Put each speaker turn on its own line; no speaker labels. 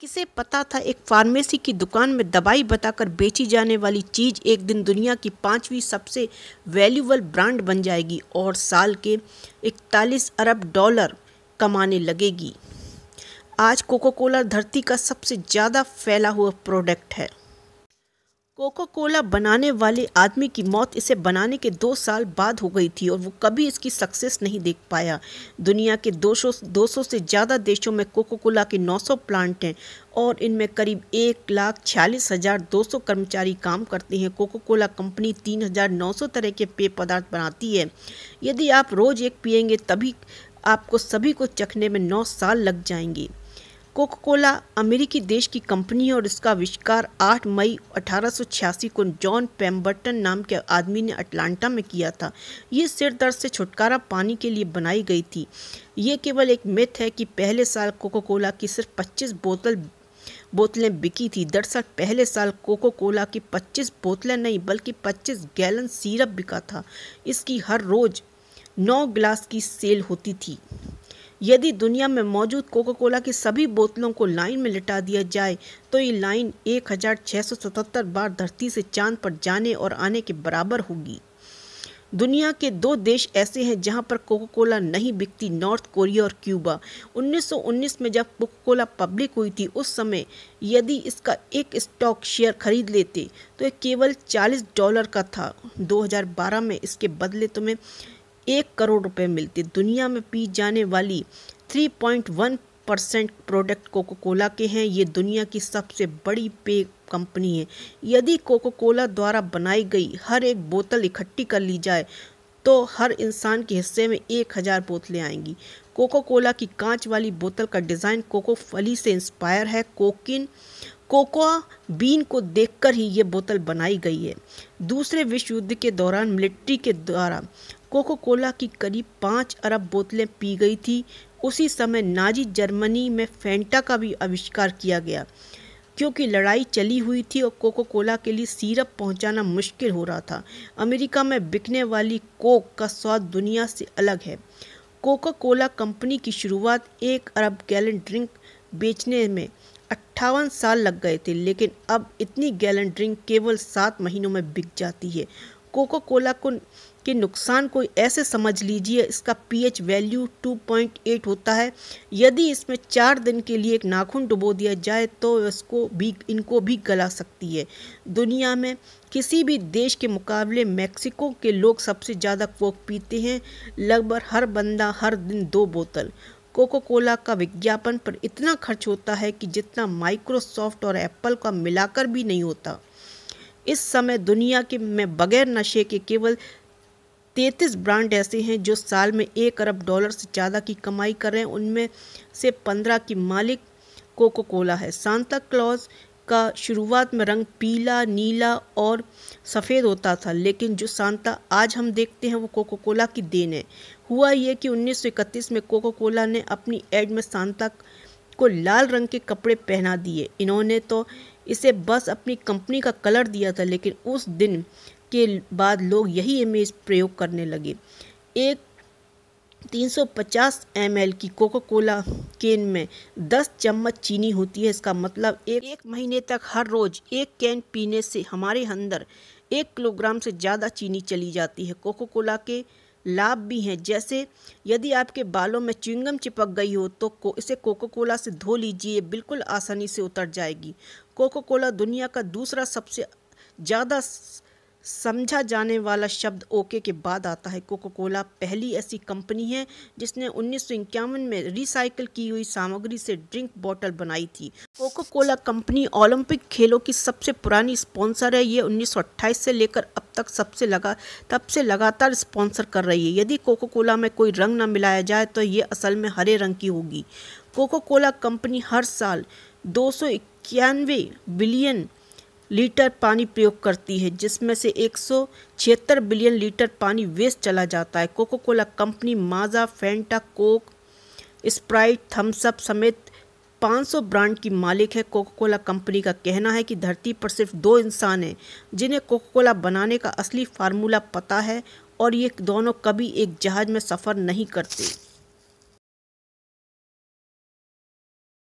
किसे पता था एक फार्मेसी की दुकान में दवाई बताकर बेची जाने वाली चीज़ एक दिन दुनिया की पांचवी सबसे वैल्यूबल ब्रांड बन जाएगी और साल के इकतालीस अरब डॉलर कमाने लगेगी आज कोको कोला धरती का सबसे ज़्यादा फैला हुआ प्रोडक्ट है कोको कोला बनाने वाले आदमी की मौत इसे बनाने के दो साल बाद हो गई थी और वो कभी इसकी सक्सेस नहीं देख पाया दुनिया के 200 200 से ज़्यादा देशों में कोको कोला के 900 प्लांट हैं और इनमें करीब एक लाख छियालीस हज़ार दो सौ कर्मचारी काम करते हैं कोको कोला कंपनी तीन हज़ार नौ सौ तरह के पेय पदार्थ बनाती है यदि आप रोज़ एक पियेंगे तभी आपको सभी को चखने में नौ साल लग जाएंगे कोका कोला अमेरिकी देश की कंपनी और इसका आविष्कार 8 मई 1886 को जॉन पेम्बर्टन नाम के आदमी ने अटलांटा में किया था ये सिर दर्द से छुटकारा पाने के लिए बनाई गई थी ये केवल एक मिथ है कि पहले साल कोका कोला की सिर्फ 25 बोतल बोतलें बिकी थी दरअसल पहले साल कोको कोला की 25 बोतलें नहीं बल्कि 25 गैलन सिरप बिका था इसकी हर रोज़ नौ गिलास की सेल होती थी यदि दुनिया में मौजूद कोका कोला की सभी बोतलों को लाइन में लिटा दिया जाए तो ये लाइन 1677 बार धरती से चांद पर जाने और आने के बराबर होगी दुनिया के दो देश ऐसे हैं जहां पर कोका कोला नहीं बिकती नॉर्थ कोरिया और क्यूबा 1919 में जब कोका कोला पब्लिक हुई थी उस समय यदि इसका एक स्टॉक शेयर खरीद लेते तो यह केवल 40 डॉलर का था 2012 में इसके बदले तुम्हें तो एक करोड़ रुपए मिलते दुनिया में पी जाने वाली 3.1 परसेंट प्रोडक्ट कोको कोला के हैं ये दुनिया की सबसे बड़ी पे कंपनी है यदि कोको कोला द्वारा बनाई गई हर एक बोतल इकट्ठी कर ली जाए तो हर इंसान के हिस्से में एक हज़ार बोतलें आएंगी कोको कोला की कांच वाली बोतल का डिज़ाइन कोको फली से इंस्पायर है कोकिन कोकोआ बीन को देखकर ही ये बोतल बनाई गई है दूसरे विश्व युद्ध के दौरान मिलिट्री के द्वारा कोको कोला की करीब पाँच अरब बोतलें पी गई थी उसी समय नाजी जर्मनी में फेंटा का भी आविष्कार किया गया क्योंकि लड़ाई चली हुई थी और कोको कोला के लिए सीरप पहुंचाना मुश्किल हो रहा था अमेरिका में बिकने वाली कोक का स्वाद दुनिया से अलग है कोका कोला कंपनी की शुरुआत एक अरब गैलन ड्रिंक बेचने में अट्ठावन साल लग गए थे लेकिन अब इतनी गैलन ड्रिंक केवल सात महीनों में बिक जाती है कोका कोला को के नुकसान को ऐसे समझ लीजिए इसका पीएच वैल्यू 2.8 होता है यदि इसमें चार दिन के लिए एक नाखून डुबो दिया जाए तो इसको भी इनको भी गला सकती है दुनिया में किसी भी देश के मुकाबले मेक्सिको के लोग सबसे ज़्यादा कोक पीते हैं लगभग हर बंदा हर दिन दो बोतल कोको कोला का विज्ञापन पर इतना खर्च होता है कि जितना माइक्रोसॉफ्ट और एप्पल का मिलाकर भी नहीं होता इस समय दुनिया के में बगैर नशे के केवल तैंतीस ब्रांड ऐसे हैं जो साल में एक अरब डॉलर से ज़्यादा की कमाई कर रहे हैं उनमें से पंद्रह की मालिक कोको कोला है सांता क्लॉज का शुरुआत में रंग पीला नीला और सफ़ेद होता था लेकिन जो सांता आज हम देखते हैं वो कोको कोला की देन है हुआ यह कि 1931 में कोको कोला ने अपनी एड में सांता को लाल रंग के कपड़े पहना दिए इन्होंने तो इसे बस अपनी कंपनी का कलर दिया था लेकिन उस दिन के बाद लोग यही इमेज प्रयोग करने लगे एक 350 ml की कोका कोला केन में 10 चम्मच चीनी होती है इसका मतलब एक एक महीने तक हर रोज़ एक कैन पीने से हमारे अंदर एक किलोग्राम से ज़्यादा चीनी चली जाती है कोका कोला के लाभ भी हैं जैसे यदि आपके बालों में च्युइंगम चिपक गई हो तो को, इसे कोका कोला से धो लीजिए बिल्कुल आसानी से उतर जाएगी कोका कोला दुनिया का दूसरा सबसे ज़्यादा समझा जाने वाला शब्द ओके के बाद आता है कोको कोला पहली ऐसी कंपनी है जिसने उन्नीस में रिसाइकिल की हुई सामग्री से ड्रिंक बोतल बनाई थी कोको कोला कंपनी ओलंपिक खेलों की सबसे पुरानी स्पॉन्सर है ये 1928 से लेकर अब तक सबसे लगा तब से लगातार स्पॉन्सर कर रही है यदि कोको कोला में कोई रंग न मिलाया जाए तो ये असल में हरे रंग की होगी कोको कोला कंपनी हर साल दो बिलियन लीटर पानी प्रयोग करती है जिसमें से एक बिलियन लीटर पानी वेस्ट चला जाता है Coca Cola company Maaza Fanta Coke Sprite Thums Up समेत 500 ब्रांड की मालिक है कोको कोला कंपनी का कहना है कि धरती पर सिर्फ दो इंसान हैं जिन्हें कोको कोला बनाने का असली फार्मूला पता है और ये दोनों कभी एक जहाज़ में सफ़र नहीं करते